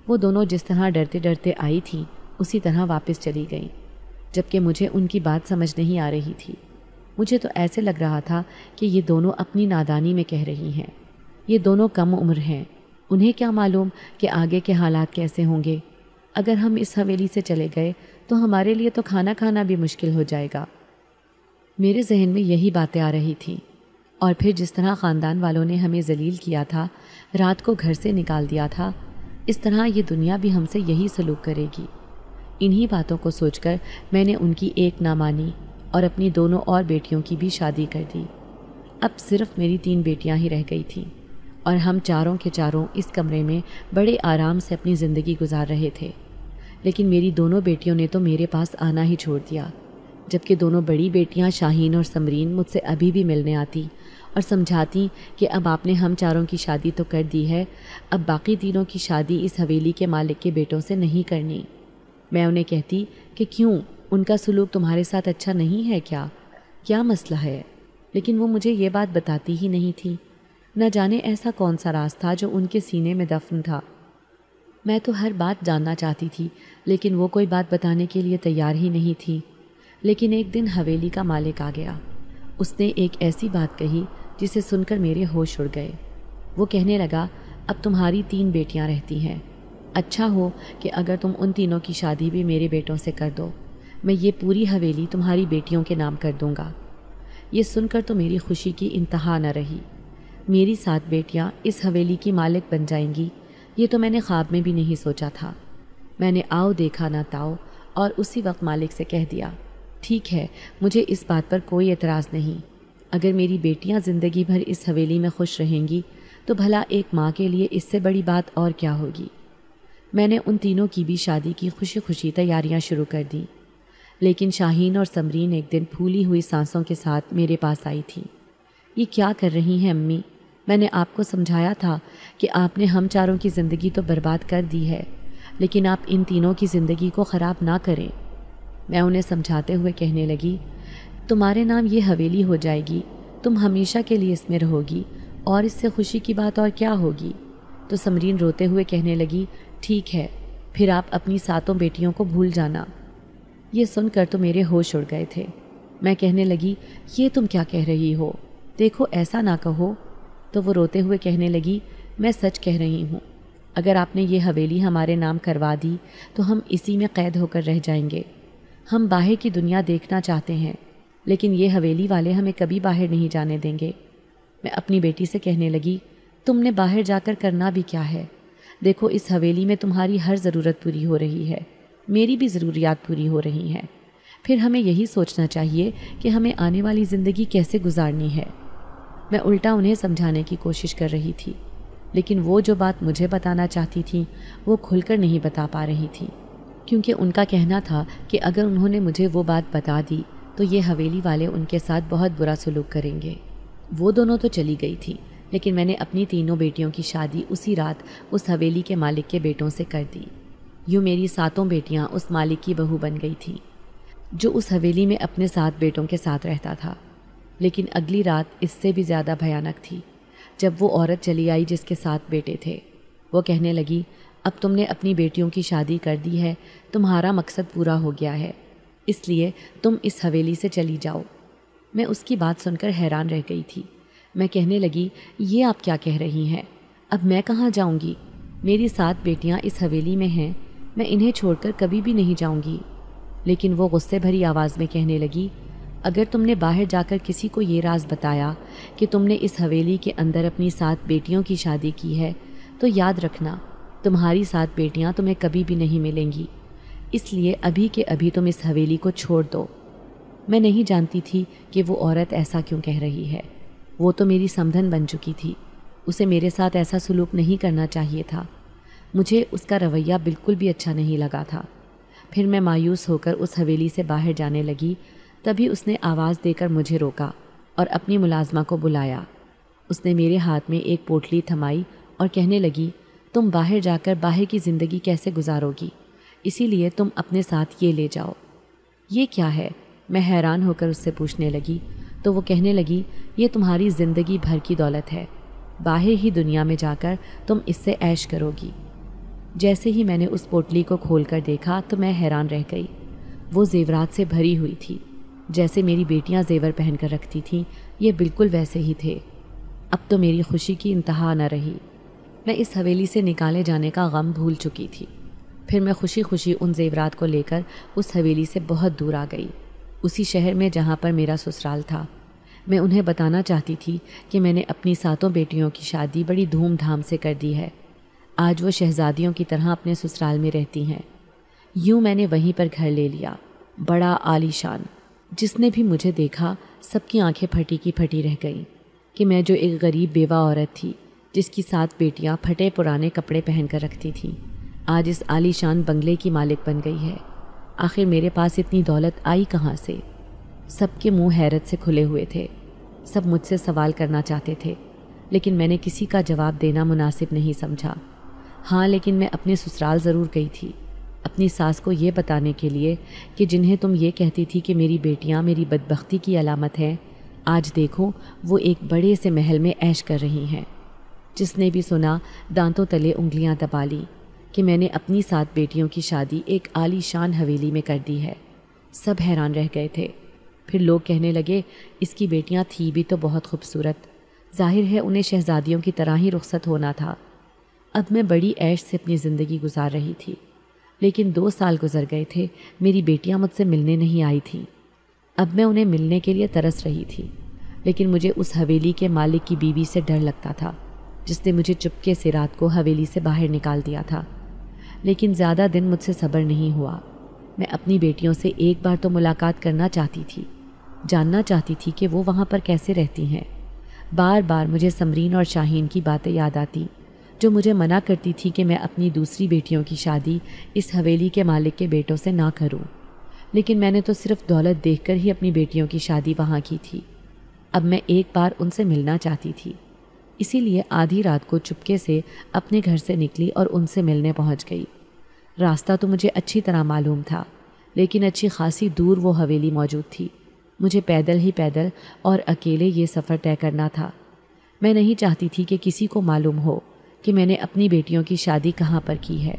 वो दोनों जिस तरह डरते डरते आई थी उसी तरह वापस चली गई जबकि मुझे उनकी बात समझ नहीं आ रही थी मुझे तो ऐसे लग रहा था कि ये दोनों अपनी नादानी में कह रही हैं ये दोनों कम उम्र हैं उन्हें क्या मालूम कि आगे के हालात कैसे होंगे अगर हम इस हवेली से चले गए तो हमारे लिए तो खाना खाना भी मुश्किल हो जाएगा मेरे जहन में यही बातें आ रही थी और फिर जिस तरह ख़ानदान वालों ने हमें जलील किया था रात को घर से निकाल दिया था इस तरह ये दुनिया भी हमसे यही सलूक करेगी इन्हीं बातों को सोचकर मैंने उनकी एक ना मानी और अपनी दोनों और बेटियों की भी शादी कर दी अब सिर्फ मेरी तीन बेटियां ही रह गई थीं और हम चारों के चारों इस कमरे में बड़े आराम से अपनी ज़िंदगी गुजार रहे थे लेकिन मेरी दोनों बेटियों ने तो मेरे पास आना ही छोड़ दिया जबकि दोनों बड़ी बेटियां शाहीन और समरीन मुझसे अभी भी मिलने आती और समझाती कि अब आपने हम चारों की शादी तो कर दी है अब बाकी तीनों की शादी इस हवेली के मालिक के बेटों से नहीं करनी मैं उन्हें कहती कि क्यों उनका सलूक तुम्हारे साथ अच्छा नहीं है क्या क्या मसला है लेकिन वो मुझे ये बात बताती ही नहीं थी न जाने ऐसा कौन सा राज था जो उनके सीने में दफन था मैं तो हर बात जानना चाहती थी लेकिन वो कोई बात बताने के लिए तैयार ही नहीं थी लेकिन एक दिन हवेली का मालिक आ गया उसने एक ऐसी बात कही जिसे सुनकर मेरे होश उड़ गए वो कहने लगा अब तुम्हारी तीन बेटियां रहती हैं अच्छा हो कि अगर तुम उन तीनों की शादी भी मेरे बेटों से कर दो मैं ये पूरी हवेली तुम्हारी बेटियों के नाम कर दूँगा ये सुनकर तो मेरी खुशी की इंतहा न रही मेरी सात बेटियाँ इस हवेली की मालिक बन जाएंगी ये तो मैंने ख्वाब में भी नहीं सोचा था मैंने आओ देखा ना ताओ और उसी वक्त मालिक से कह दिया ठीक है मुझे इस बात पर कोई एतराज़ नहीं अगर मेरी बेटियां ज़िंदगी भर इस हवेली में खुश रहेंगी तो भला एक माँ के लिए इससे बड़ी बात और क्या होगी मैंने उन तीनों की भी शादी की खुशी खुशी तैयारियाँ शुरू कर दी लेकिन शाहीन और समरीन एक दिन फूली हुई सांसों के साथ मेरे पास आई थी ये क्या कर रही हैं अम्मी मैंने आपको समझाया था कि आपने हम चारों की ज़िंदगी तो बर्बाद कर दी है लेकिन आप इन तीनों की ज़िंदगी को ख़राब ना करें मैं उन्हें समझाते हुए कहने लगी तुम्हारे नाम ये हवेली हो जाएगी तुम हमेशा के लिए इसमें रहोगी और इससे खुशी की बात और क्या होगी तो समरीन रोते हुए कहने लगी ठीक है फिर आप अपनी सातों बेटियों को भूल जाना ये सुनकर तो मेरे होश उड़ गए थे मैं कहने लगी ये तुम क्या कह रही हो देखो ऐसा ना कहो तो वो रोते हुए कहने लगी मैं सच कह रही हूँ अगर आपने ये हवेली हमारे नाम करवा दी तो हम इसी में कैद होकर रह जाएंगे हम बाहर की दुनिया देखना चाहते हैं लेकिन ये हवेली वाले हमें कभी बाहर नहीं जाने देंगे मैं अपनी बेटी से कहने लगी तुमने बाहर जाकर करना भी क्या है देखो इस हवेली में तुम्हारी हर ज़रूरत पूरी हो रही है मेरी भी ज़रूरियात पूरी हो रही हैं फिर हमें यही सोचना चाहिए कि हमें आने वाली ज़िंदगी कैसे गुजारनी है मैं उल्टा उन्हें समझाने की कोशिश कर रही थी लेकिन वो जो बात मुझे बताना चाहती थी वो खुलकर नहीं बता पा रही थी क्योंकि उनका कहना था कि अगर उन्होंने मुझे वो बात बता दी तो ये हवेली वाले उनके साथ बहुत बुरा सलूक करेंगे वो दोनों तो चली गई थी लेकिन मैंने अपनी तीनों बेटियों की शादी उसी रात उस हवेली के मालिक के बेटों से कर दी यूँ मेरी सातों बेटियाँ उस मालिक की बहू बन गई थी जो उस हवेली में अपने सात बेटों के साथ रहता था लेकिन अगली रात इससे भी ज़्यादा भयानक थी जब वो औरत चली आई जिसके सात बेटे थे वो कहने लगी अब तुमने अपनी बेटियों की शादी कर दी है तुम्हारा मकसद पूरा हो गया है इसलिए तुम इस हवेली से चली जाओ मैं उसकी बात सुनकर हैरान रह गई थी मैं कहने लगी ये आप क्या कह रही हैं अब मैं कहाँ जाऊँगी मेरी सात बेटियाँ इस हवेली में हैं मैं इन्हें छोड़कर कभी भी नहीं जाऊँगी लेकिन वो गुस्से भरी आवाज़ में कहने लगी अगर तुमने बाहर जाकर किसी को ये राज बताया कि तुमने इस हवेली के अंदर अपनी सात बेटियों की शादी की है तो याद रखना तुम्हारी सात बेटियां तुम्हें कभी भी नहीं मिलेंगी इसलिए अभी के अभी तुम इस हवेली को छोड़ दो मैं नहीं जानती थी कि वो औरत ऐसा क्यों कह रही है वो तो मेरी समधन बन चुकी थी उसे मेरे साथ ऐसा सलूक नहीं करना चाहिए था मुझे उसका रवैया बिल्कुल भी अच्छा नहीं लगा था फिर मैं मायूस होकर उस हवेली से बाहर जाने लगी तभी उसने आवाज़ देकर मुझे रोका और अपनी मुलाजमा को बुलाया उसने मेरे हाथ में एक पोटली थमाई और कहने लगी तुम बाहर जाकर बाहर की ज़िंदगी कैसे गुजारोगी इसीलिए तुम अपने साथ ये ले जाओ ये क्या है मैं हैरान होकर उससे पूछने लगी तो वो कहने लगी ये तुम्हारी ज़िंदगी भर की दौलत है बाहर ही दुनिया में जाकर तुम इससे ऐश करोगी जैसे ही मैंने उस पोटली को खोल कर देखा तो मैं हैरान रह गई वो जेवरात से भरी हुई थी जैसे मेरी बेटियां जेवर पहन कर रखती थीं ये बिल्कुल वैसे ही थे अब तो मेरी खुशी की इंतहा न रही मैं इस हवेली से निकाले जाने का गम भूल चुकी थी फिर मैं खुशी खुशी उन जेवरात को लेकर उस हवेली से बहुत दूर आ गई उसी शहर में जहाँ पर मेरा ससुराल था मैं उन्हें बताना चाहती थी कि मैंने अपनी सातों बेटियों की शादी बड़ी धूमधाम से कर दी है आज वो शहजादियों की तरह अपने ससुराल में रहती हैं यूँ मैंने वहीं पर घर ले लिया बड़ा आलीशान जिसने भी मुझे देखा सबकी आंखें फटी की फटी रह गईं कि मैं जो एक गरीब बेवा औरत थी जिसकी सात बेटियां फटे पुराने कपड़े पहनकर रखती थीं आज इस आलीशान बंगले की मालिक बन गई है आखिर मेरे पास इतनी दौलत आई कहाँ से सबके मुंह हैरत से खुले हुए थे सब मुझसे सवाल करना चाहते थे लेकिन मैंने किसी का जवाब देना मुनासिब नहीं समझा हाँ लेकिन मैं अपने ससुराल ज़रूर गई थी अपनी सास को ये बताने के लिए कि जिन्हें तुम ये कहती थी कि मेरी बेटियाँ मेरी बदबख्ती की अलामत हैं आज देखो वो एक बड़े से महल में ऐश कर रही हैं जिसने भी सुना दांतों तले उंगलियां दबा ली कि मैंने अपनी सात बेटियों की शादी एक आलीशान हवेली में कर दी है सब हैरान रह गए थे फिर लोग कहने लगे इसकी बेटियां थी भी तो बहुत खूबसूरत जाहिर है उन्हें शहजादियों की तरह ही रुख्सत होना था अब मैं बड़ी ऐश से अपनी ज़िंदगी गुजार रही थी लेकिन दो साल गुजर गए थे मेरी बेटियां मुझसे मिलने नहीं आई थीं अब मैं उन्हें मिलने के लिए तरस रही थी लेकिन मुझे उस हवेली के मालिक की बीवी से डर लगता था जिसने मुझे चुपके से रात को हवेली से बाहर निकाल दिया था लेकिन ज़्यादा दिन मुझसे सब्र नहीं हुआ मैं अपनी बेटियों से एक बार तो मुलाकात करना चाहती थी जानना चाहती थी कि वो वहाँ पर कैसे रहती हैं बार बार मुझे समरीन और शाहीन की बातें याद आती जो मुझे मना करती थी कि मैं अपनी दूसरी बेटियों की शादी इस हवेली के मालिक के बेटों से ना करूं। लेकिन मैंने तो सिर्फ दौलत देखकर ही अपनी बेटियों की शादी वहाँ की थी अब मैं एक बार उनसे मिलना चाहती थी इसीलिए आधी रात को चुपके से अपने घर से निकली और उनसे मिलने पहुंच गई रास्ता तो मुझे अच्छी तरह मालूम था लेकिन अच्छी खासी दूर वो हवेली मौजूद थी मुझे पैदल ही पैदल और अकेले ये सफ़र तय करना था मैं नहीं चाहती थी कि किसी को मालूम हो कि मैंने अपनी बेटियों की शादी कहाँ पर की है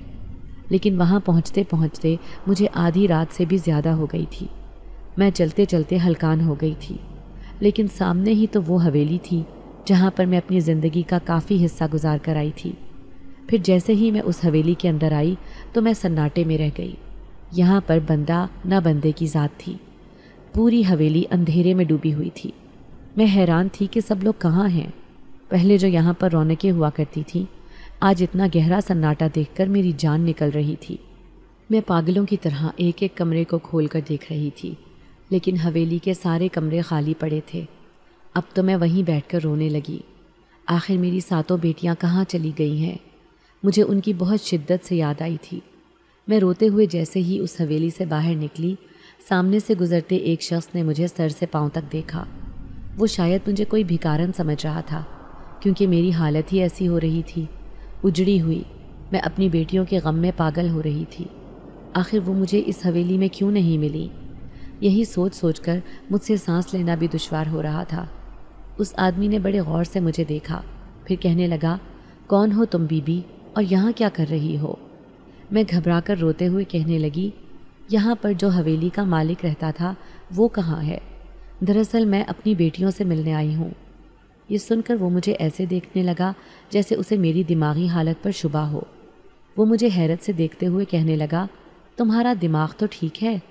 लेकिन वहाँ पहुँचते पहुँचते मुझे आधी रात से भी ज़्यादा हो गई थी मैं चलते चलते हलकान हो गई थी लेकिन सामने ही तो वो हवेली थी जहाँ पर मैं अपनी ज़िंदगी का काफ़ी हिस्सा गुजार कर आई थी फिर जैसे ही मैं उस हवेली के अंदर आई तो मैं सन्नाटे में रह गई यहाँ पर बंदा ना बंदे की ज़ात थी पूरी हवेली अंधेरे में डूबी हुई थी मैं हैरान थी कि सब लोग कहाँ हैं पहले जो यहाँ पर रौनकें हुआ करती थीं आज इतना गहरा सन्नाटा देखकर मेरी जान निकल रही थी मैं पागलों की तरह एक एक कमरे को खोलकर देख रही थी लेकिन हवेली के सारे कमरे खाली पड़े थे अब तो मैं वहीं बैठकर रोने लगी आखिर मेरी सातों बेटियां कहाँ चली गई हैं मुझे उनकी बहुत शिद्दत से याद आई थी मैं रोते हुए जैसे ही उस हवेली से बाहर निकली सामने से गुजरते एक शख्स ने मुझे सर से पाँव तक देखा वो शायद मुझे कोई भिकारन समझ रहा था क्योंकि मेरी हालत ही ऐसी हो रही थी उजड़ी हुई मैं अपनी बेटियों के गम में पागल हो रही थी आखिर वो मुझे इस हवेली में क्यों नहीं मिली यही सोच सोच कर मुझसे सांस लेना भी दुशवार हो रहा था उस आदमी ने बड़े गौर से मुझे देखा फिर कहने लगा कौन हो तुम बीबी और यहाँ क्या कर रही हो मैं घबरा कर रोते हुए कहने लगी यहाँ पर जो हवेली का मालिक रहता था वो कहाँ है दरअसल मैं अपनी बेटियों से मिलने आई हूँ ये सुनकर वो मुझे ऐसे देखने लगा जैसे उसे मेरी दिमागी हालत पर शुबा हो वो मुझे हैरत से देखते हुए कहने लगा तुम्हारा दिमाग तो ठीक है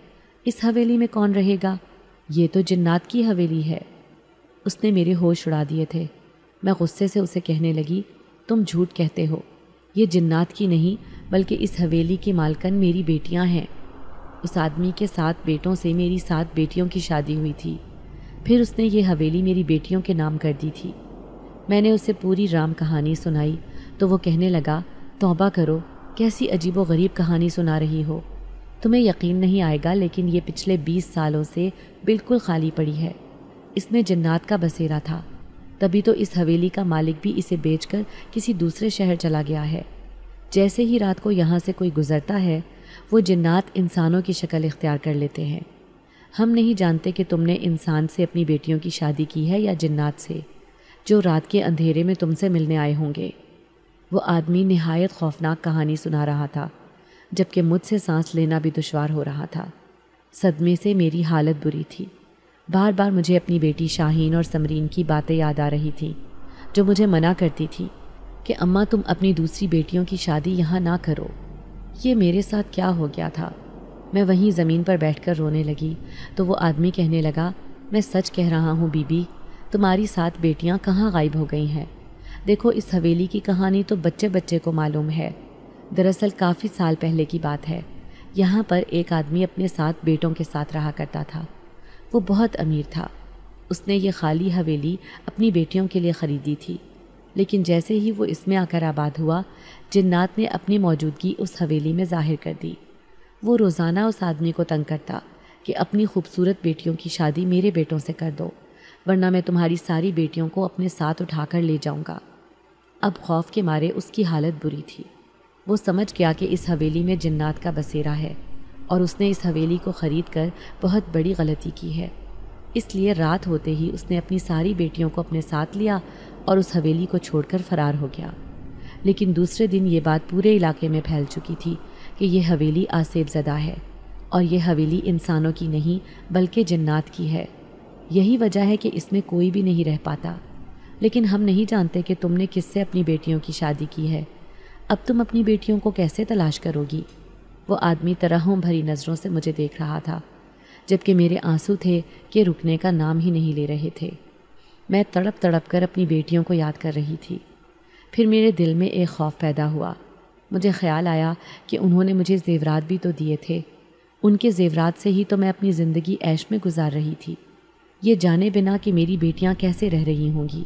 इस हवेली में कौन रहेगा ये तो जन्नात की हवेली है उसने मेरे होश उड़ा दिए थे मैं गुस्से से उसे कहने लगी तुम झूठ कहते हो ये जन्नात की नहीं बल्कि इस हवेली की मालकन मेरी बेटियां हैं उस आदमी के सात बेटों से मेरी सात बेटियों की शादी हुई थी फिर उसने ये हवेली मेरी बेटियों के नाम कर दी थी मैंने उसे पूरी राम कहानी सुनाई तो वो कहने लगा तौबा करो कैसी अजीब व गरीब कहानी सुना रही हो तुम्हें यकीन नहीं आएगा लेकिन ये पिछले बीस सालों से बिल्कुल खाली पड़ी है इसमें जन्नात का बसेरा था तभी तो इस हवेली का मालिक भी इसे बेचकर किसी दूसरे शहर चला गया है जैसे ही रात को यहाँ से कोई गुजरता है वो जन्नात इंसानों की शक्ल इख्तियार कर लेते हैं हम नहीं जानते कि तुमने इंसान से अपनी बेटियों की शादी की है या जन्नात से जो रात के अंधेरे में तुमसे मिलने आए होंगे वो आदमी नहायत खौफनाक कहानी सुना रहा था जबकि मुझसे सांस लेना भी दुशवार हो रहा था सदमे से मेरी हालत बुरी थी बार बार मुझे अपनी बेटी शाहीन और समरीन की बातें याद आ रही थी जो मुझे मना करती थी कि अम्मा तुम अपनी दूसरी बेटियों की शादी यहाँ ना करो ये मेरे साथ क्या हो गया था मैं वहीं ज़मीन पर बैठकर रोने लगी तो वो आदमी कहने लगा मैं सच कह रहा हूँ बीबी तुम्हारी सात बेटियाँ कहाँ गायब हो गई हैं देखो इस हवेली की कहानी तो बच्चे बच्चे को मालूम है दरअसल काफ़ी साल पहले की बात है यहाँ पर एक आदमी अपने सात बेटों के साथ रहा करता था वो बहुत अमीर था उसने ये खाली हवेली अपनी बेटियों के लिए ख़रीदी थी लेकिन जैसे ही वो इसमें आकर आबाद हुआ जिन्नात ने अपनी मौजूदगी उस हवेली में जाहिर कर दी वो रोज़ाना उस आदमी को तंग करता कि अपनी खूबसूरत बेटियों की शादी मेरे बेटों से कर दो वरना मैं तुम्हारी सारी बेटियों को अपने साथ उठा कर ले जाऊँगा अब खौफ के मारे उसकी हालत बुरी थी वो समझ गया कि इस हवेली में जन्नात का बसेरा है और उसने इस हवेली को ख़रीद कर बहुत बड़ी गलती की है इसलिए रात होते ही उसने अपनी सारी बेटियों को अपने साथ लिया और उस हवेली को छोड़कर फरार हो गया लेकिन दूसरे दिन ये बात पूरे इलाके में फैल चुकी थी कि यह हवेली आसेब ज़दा है और यह हवेली इंसानों की नहीं बल्कि जन्नात की है यही वजह है कि इसमें कोई भी नहीं रह पाता लेकिन हम नहीं जानते कि तुमने किससे अपनी बेटियों की शादी की है अब तुम अपनी बेटियों को कैसे तलाश करोगी वो आदमी तरहों भरी नज़रों से मुझे देख रहा था जबकि मेरे आंसू थे कि रुकने का नाम ही नहीं ले रहे थे मैं तड़प तड़प कर अपनी बेटियों को याद कर रही थी फिर मेरे दिल में एक खौफ पैदा हुआ मुझे ख्याल आया कि उन्होंने मुझे जेवरात भी तो दिए थे उनके जेवरात से ही तो मैं अपनी ज़िंदगी ऐश में गुजार रही थी ये जाने बिना कि मेरी बेटियाँ कैसे रह रही होंगी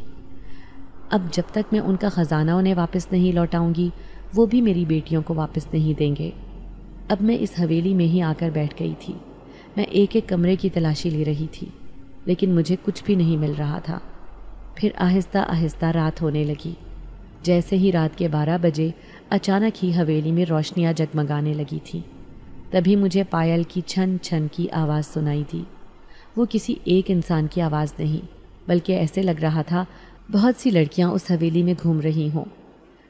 अब जब तक मैं उनका ख़जाना उन्हें वापस नहीं लौटाऊंगी वो भी मेरी बेटियों को वापस नहीं देंगे अब मैं इस हवेली में ही आकर बैठ गई थी मैं एक एक कमरे की तलाशी ले रही थी लेकिन मुझे कुछ भी नहीं मिल रहा था फिर आहिस्ता आहिस्ता रात होने लगी जैसे ही रात के बारह बजे अचानक ही हवेली में रोशनियाँ जगमगाने लगी थी तभी मुझे पायल की छन छन की आवाज़ सुनाई दी वो किसी एक इंसान की आवाज़ नहीं बल्कि ऐसे लग रहा था बहुत सी लड़कियाँ उस हवेली में घूम रही हों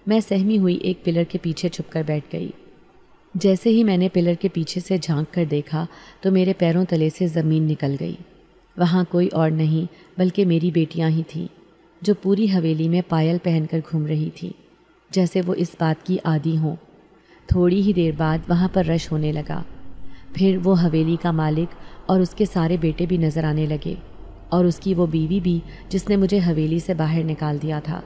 मैं सहमी हुई एक पिलर के पीछे छुपकर बैठ गई जैसे ही मैंने पिलर के पीछे से झांक कर देखा तो मेरे पैरों तले से ज़मीन निकल गई वहाँ कोई और नहीं बल्कि मेरी बेटियाँ ही थीं जो पूरी हवेली में पायल पहनकर घूम रही थी जैसे वो इस बात की आदि हों थोड़ी ही देर बाद वहाँ पर रश होने लगा फिर वो हवेली का मालिक और उसके सारे बेटे भी नज़र आने लगे और उसकी वो बीवी भी जिसने मुझे हवेली से बाहर निकाल दिया था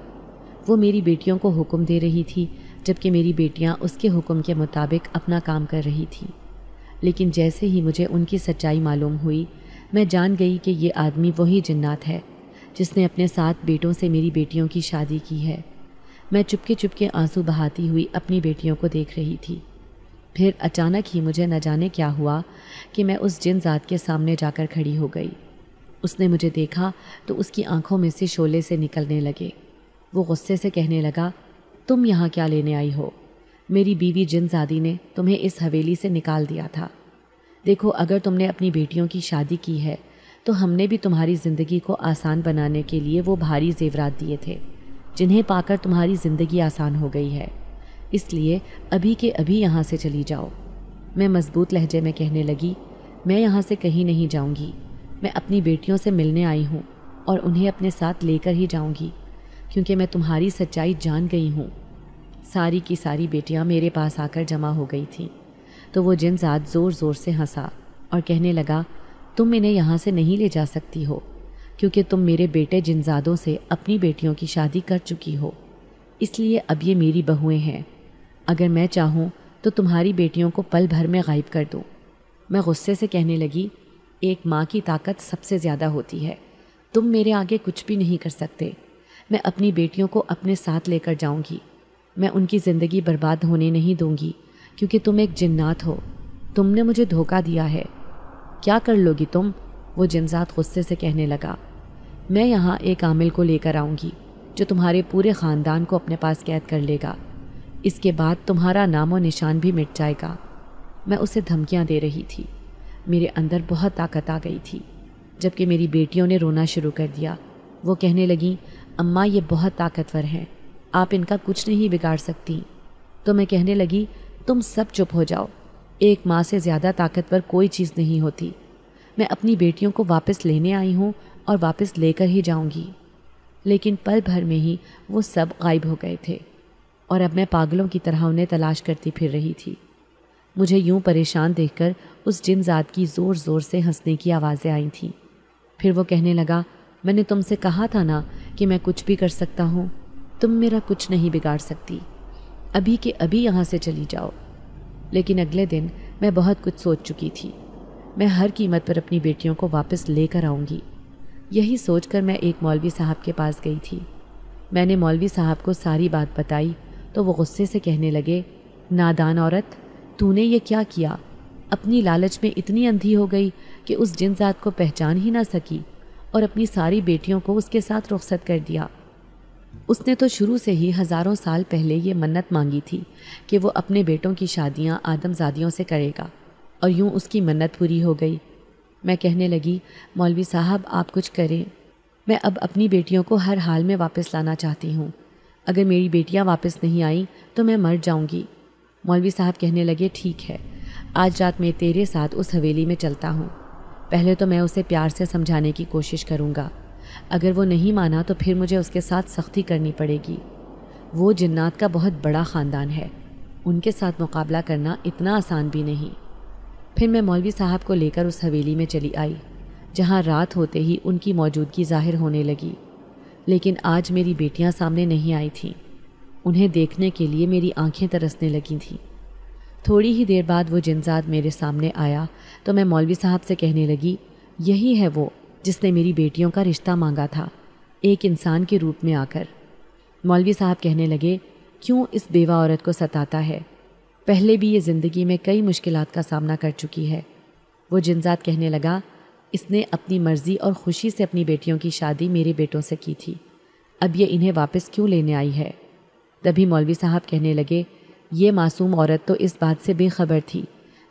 वो मेरी बेटियों को हुक्म दे रही थी जबकि मेरी बेटियां उसके हुक्म के मुताबिक अपना काम कर रही थीं लेकिन जैसे ही मुझे उनकी सच्चाई मालूम हुई मैं जान गई कि ये आदमी वही जन्नात है जिसने अपने सात बेटों से मेरी बेटियों की शादी की है मैं चुपके चुपके आंसू बहाती हुई अपनी बेटियों को देख रही थी फिर अचानक ही मुझे न जाने क्या हुआ कि मैं उस जिन जात के सामने जाकर खड़ी हो गई उसने मुझे देखा तो उसकी आंखों में से शोले से निकलने लगे वो गुस्से से कहने लगा तुम यहाँ क्या लेने आई हो मेरी बीवी जिनजादी ने तुम्हें इस हवेली से निकाल दिया था देखो अगर तुमने अपनी बेटियों की शादी की है तो हमने भी तुम्हारी ज़िंदगी को आसान बनाने के लिए वो भारी जेवरात दिए थे जिन्हें पाकर तुम्हारी ज़िंदगी आसान हो गई है इसलिए अभी के अभी यहाँ से चली जाओ मैं मजबूत लहजे में कहने लगी मैं यहाँ से कहीं नहीं जाऊँगी मैं अपनी बेटियों से मिलने आई हूँ और उन्हें अपने साथ लेकर ही जाऊँगी क्योंकि मैं तुम्हारी सच्चाई जान गई हूँ सारी की सारी बेटियाँ मेरे पास आकर जमा हो गई थीं तो वो जिन जात ज़ोर ज़ोर से हंसा और कहने लगा तुम इन्हें यहाँ से नहीं ले जा सकती हो क्योंकि तुम मेरे बेटे जिनजादों से अपनी बेटियों की शादी कर चुकी हो इसलिए अब ये मेरी बहुएं हैं अगर मैं चाहूँ तो तुम्हारी बेटियों को पल भर में गायब कर दूँ मैं गुस्से से कहने लगी एक माँ की ताकत सबसे ज़्यादा होती है तुम मेरे आगे कुछ भी नहीं कर सकते मैं अपनी बेटियों को अपने साथ लेकर जाऊंगी मैं उनकी ज़िंदगी बर्बाद होने नहीं दूंगी क्योंकि तुम एक जिन्नात हो तुमने मुझे धोखा दिया है क्या कर लोगी तुम वो जिनजात गुस्से से कहने लगा मैं यहाँ एक आमिल को लेकर आऊँगी जो तुम्हारे पूरे ख़ानदान को अपने पास कैद कर लेगा इसके बाद तुम्हारा नामो निशान भी मिट जाएगा मैं उसे धमकियाँ दे रही थी मेरे अंदर बहुत ताकत आ गई थी जबकि मेरी बेटियों ने रोना शुरू कर दिया वो कहने लगी अम्मा ये बहुत ताकतवर हैं आप इनका कुछ नहीं बिगाड़ सकती तो मैं कहने लगी तुम सब चुप हो जाओ एक माँ से ज़्यादा ताकतवर कोई चीज़ नहीं होती मैं अपनी बेटियों को वापस लेने आई हूँ और वापस लेकर ही जाऊँगी लेकिन पल भर में ही वो सब गायब हो गए थे और अब मैं पागलों की तरह उन्हें तलाश करती फिर रही थी मुझे यूं परेशान देखकर उस जिनजात की ज़ोर ज़ोर से हंसने की आवाज़ें आई थीं फिर वो कहने लगा मैंने तुमसे कहा था ना कि मैं कुछ भी कर सकता हूँ तुम मेरा कुछ नहीं बिगाड़ सकती अभी के अभी यहाँ से चली जाओ लेकिन अगले दिन मैं बहुत कुछ सोच चुकी थी मैं हर कीमत पर अपनी बेटियों को वापस लेकर आऊँगी यही सोचकर मैं एक मौलवी साहब के पास गई थी मैंने मौलवी साहब को सारी बात बताई तो वो गुस्से से कहने लगे नादान औरत तूने ये क्या किया अपनी लालच में इतनी अंधी हो गई कि उस जात को पहचान ही ना सकी और अपनी सारी बेटियों को उसके साथ रुखसत कर दिया उसने तो शुरू से ही हज़ारों साल पहले ये मन्नत मांगी थी कि वो अपने बेटों की शादियाँ आदमजादियों से करेगा और यूँ उसकी मन्नत पूरी हो गई मैं कहने लगी मौलवी साहब आप कुछ करें मैं अब अपनी बेटियों को हर हाल में वापस लाना चाहती हूँ अगर मेरी बेटियाँ वापस नहीं आईं तो मैं मर जाऊँगी मौलवी साहब कहने लगे ठीक है आज रात मैं तेरे साथ उस हवेली में चलता हूँ पहले तो मैं उसे प्यार से समझाने की कोशिश करूँगा अगर वो नहीं माना तो फिर मुझे उसके साथ सख्ती करनी पड़ेगी वो जन्नात का बहुत बड़ा ख़ानदान है उनके साथ मुकाबला करना इतना आसान भी नहीं फिर मैं मौलवी साहब को लेकर उस हवेली में चली आई जहाँ रात होते ही उनकी मौजूदगी ज़ाहिर होने लगी लेकिन आज मेरी बेटियाँ सामने नहीं आई थीं उन्हें देखने के लिए मेरी आंखें तरसने लगी थीं थोड़ी ही देर बाद वो जिनजाद मेरे सामने आया तो मैं मौलवी साहब से कहने लगी यही है वो जिसने मेरी बेटियों का रिश्ता मांगा था एक इंसान के रूप में आकर मौलवी साहब कहने लगे क्यों इस बेवा औरत को सताता है पहले भी ये ज़िंदगी में कई मुश्किल का सामना कर चुकी है वो जिनजात कहने लगा इसने अपनी मर्ज़ी और ख़ुशी से अपनी बेटियों की शादी मेरे बेटों से की थी अब ये इन्हें वापस क्यों लेने आई है तभी मौलवी साहब कहने लगे ये मासूम औरत तो इस बात से बेखबर थी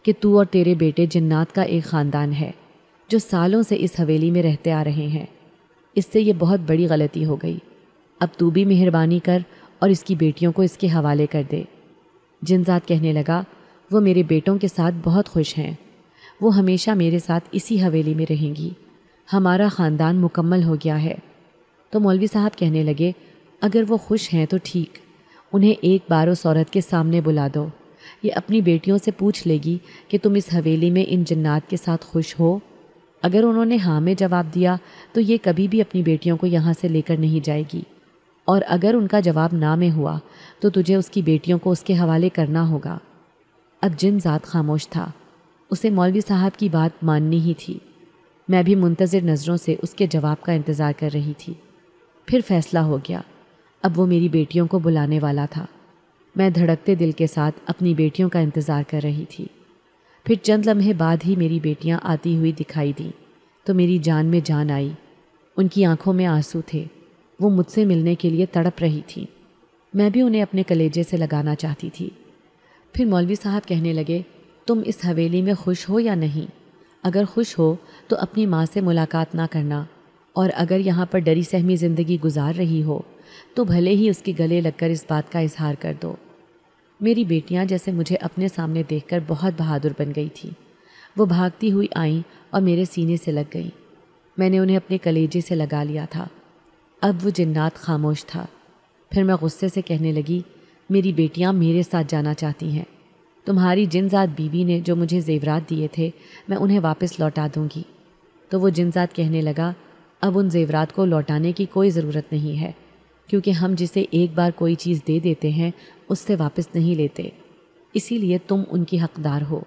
कि तू और तेरे बेटे जन्नात का एक ख़ानदान है जो सालों से इस हवेली में रहते आ रहे हैं इससे ये बहुत बड़ी गलती हो गई अब तू भी मेहरबानी कर और इसकी बेटियों को इसके हवाले कर दे जिनजात कहने लगा वो मेरे बेटों के साथ बहुत खुश हैं वो हमेशा मेरे साथ इसी हवेली में रहेंगी हमारा ख़ानदान मुकम्मल हो गया है तो मौलवी साहब कहने लगे अगर वो खुश हैं तो ठीक उन्हें एक बार उस औरत के सामने बुला दो ये अपनी बेटियों से पूछ लेगी कि तुम इस हवेली में इन जन्नात के साथ खुश हो अगर उन्होंने हाँ में जवाब दिया तो ये कभी भी अपनी बेटियों को यहाँ से लेकर नहीं जाएगी और अगर उनका जवाब ना में हुआ तो तुझे उसकी बेटियों को उसके हवाले करना होगा अब जिन ज़ात खामोश था उसे मौलवी साहब की बात माननी ही थी मैं भी मुंतज़िर नज़रों से उसके जवाब का इंतज़ार कर रही थी फिर फैसला हो गया अब वो मेरी बेटियों को बुलाने वाला था मैं धड़कते दिल के साथ अपनी बेटियों का इंतज़ार कर रही थी फिर चंद लम्हे बाद ही मेरी बेटियां आती हुई दिखाई दी तो मेरी जान में जान आई उनकी आंखों में आंसू थे वो मुझसे मिलने के लिए तड़प रही थी मैं भी उन्हें अपने कलेजे से लगाना चाहती थी फिर मौलवी साहब कहने लगे तुम इस हवेली में खुश हो या नहीं अगर खुश हो तो अपनी माँ से मुलाकात ना करना और अगर यहाँ पर डरी सहमी ज़िंदगी गुजार रही हो तो भले ही उसके गले लगकर इस बात का इजहार कर दो मेरी बेटियां जैसे मुझे अपने सामने देखकर बहुत बहादुर बन गई थी वो भागती हुई आईं और मेरे सीने से लग गईं मैंने उन्हें अपने कलेजे से लगा लिया था अब वो जिन्नात खामोश था फिर मैं गुस्से से कहने लगी मेरी बेटियां मेरे साथ जाना चाहती हैं तुम्हारी जिनजात बीवी ने जो मुझे जेवरात दिए थे मैं उन्हें वापस लौटा दूंगी तो वो जिनजात कहने लगा अब उन जेवरात को लौटाने की कोई ज़रूरत नहीं है क्योंकि हम जिसे एक बार कोई चीज़ दे देते हैं उससे वापस नहीं लेते इसीलिए तुम उनकी हकदार हो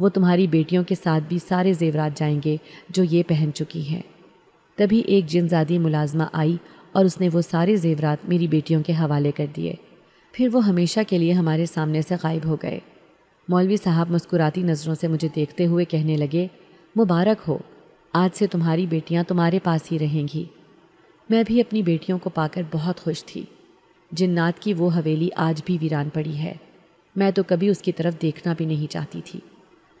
वो तुम्हारी बेटियों के साथ भी सारे जेवरात जाएंगे जो ये पहन चुकी हैं तभी एक जिनजादी मुलाजमा आई और उसने वो सारे जेवरात मेरी बेटियों के हवाले कर दिए फिर वो हमेशा के लिए हमारे सामने से गायब हो गए मौलवी साहब मुस्कुराती नज़रों से मुझे देखते हुए कहने लगे मुबारक हो आज से तुम्हारी बेटियां तुम्हारे पास ही रहेंगी मैं भी अपनी बेटियों को पाकर बहुत खुश थी जिन्नात की वो हवेली आज भी वीरान पड़ी है मैं तो कभी उसकी तरफ देखना भी नहीं चाहती थी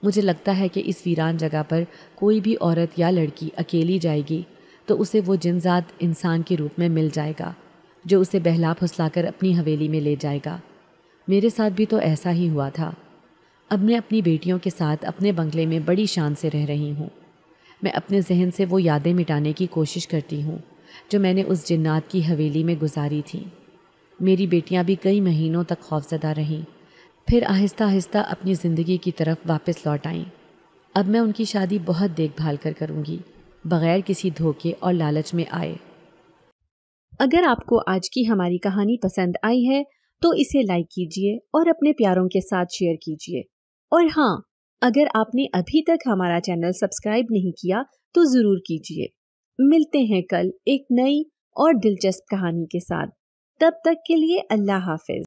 मुझे लगता है कि इस वीरान जगह पर कोई भी औरत या लड़की अकेली जाएगी तो उसे वो जिनजात इंसान के रूप में मिल जाएगा जो उसे बहला फुसलाकर अपनी हवेली में ले जाएगा मेरे साथ भी तो ऐसा ही हुआ था अब मैं अपनी बेटियों के साथ अपने बंगले में बड़ी शान से रह रही हूँ मैं अपने जहन से वो यादें मिटाने की कोशिश करती हूँ जो मैंने उस जिन्नात की हवेली में गुजारी थी मेरी बेटियां भी कई महीनों तक खौफजदा रहीं फिर आहिस्ता आहिस्ता अपनी ज़िंदगी की तरफ वापस लौट आईं अब मैं उनकी शादी बहुत देखभाल कर करूँगी बग़ैर किसी धोखे और लालच में आए अगर आपको आज की हमारी कहानी पसंद आई है तो इसे लाइक कीजिए और अपने प्यारों के साथ शेयर कीजिए और हाँ अगर आपने अभी तक हमारा चैनल सब्सक्राइब नहीं किया तो ज़रूर कीजिए मिलते हैं कल एक नई और दिलचस्प कहानी के साथ तब तक के लिए अल्लाह हाफिज